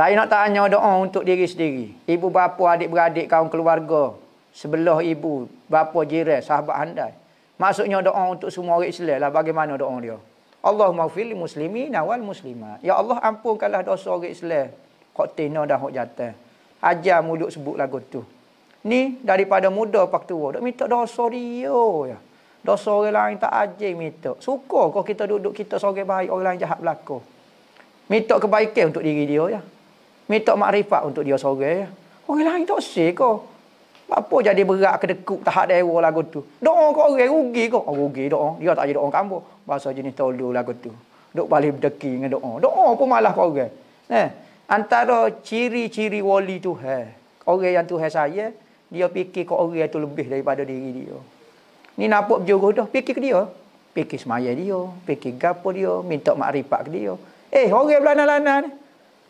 Saya nak tanya doa untuk diri sendiri. Ibu bapa, adik-beradik, kaum keluarga. Sebelah ibu, bapa jiran, sahabat handai. Maksudnya doa untuk semua orang Islam lah. Bagaimana doa dia? Allahumma fili muslimi awal muslimat. Ya Allah ampunkanlah dosa orang Islam. Kok tina dah hok jatah. Ajar mulut sebut lagu tu. Ni daripada muda pak tua. Dok minta dosa dia. Ya. Dosa orang lain tak ajar minta. Suka kau kita duduk kita seorang baik. Orang lain jahat belakang. Minta kebaikan untuk diri dia. Ya. Minta makrifat untuk dia seorang. Ya. Orang lain tak sih kau. Apa jadi berat ke dekup tahap dewa lagu tu. Doa kau orang rugi kau. Oh, rugi doa. Dia tak jadi doa kamu. Bahasa jenis tolu lagu tu. Duk paling berdeki dengan doa. Doa pun malah kau orang. Eh, antara ciri-ciri wali tu. Eh. Orang yang tu eh, saya. Dia fikir kau orang tu lebih daripada diri dia. Ni nampak berjuruh dah. Fikir ke dia. Fikir semaya dia. Fikir gapo dia. Minta makrifat ke dia. Eh, orang belanan-lanan.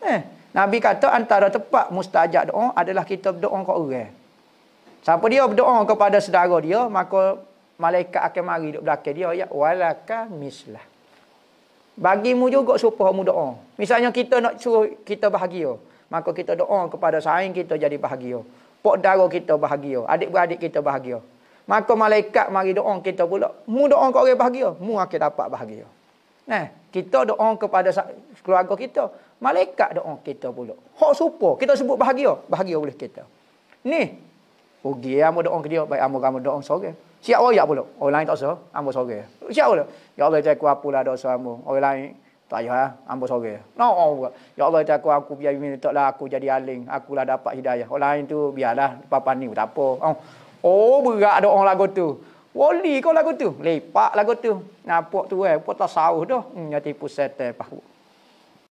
Eh, Nabi kata antara tempat mustajab doa adalah kita berdoa ke orang. Siapa dia berdoa kepada saudara dia, maka malaikat akan mari duduk belakang dia. Ya, walaka mislah. Bagimu juga supaya kamu doa. Misalnya kita nak suruh kita bahagia. Maka kita doa kepada saing kita jadi bahagia. Pok darah kita bahagia. Adik-beradik kita bahagia. Maka malaikat mari doa kita pula. Mu doa kau orang bahagia. Mu akan dapat bahagia. Nah, eh, kita doa kepada keluarga kita. Malaikat doa kita pula. Hak supa. Kita sebut bahagia. Bahagia boleh kita. Ni. Rugi okay, eh, amu doa ke dia. Baik amu kamu doa sore. Siap royak pula. Orang lain tak usah. Amu sore. Siap pula. Ya Allah, cakap apa lah dosa amu. Orang lain. Tak payah. Ya. Amu sore. No. Ya Allah, cakap aku, aku biar bimbing. Taklah aku jadi aling. Akulah dapat hidayah. Orang lain tu biarlah. Papan ni. Tak apa. Oh, oh berat doa lagu tu. Wali kau lagu tu. Lepak lagu tu. Nah, puak tu eh, puak tak sahuh dah. Hmm, nyati pusat eh, pahuk.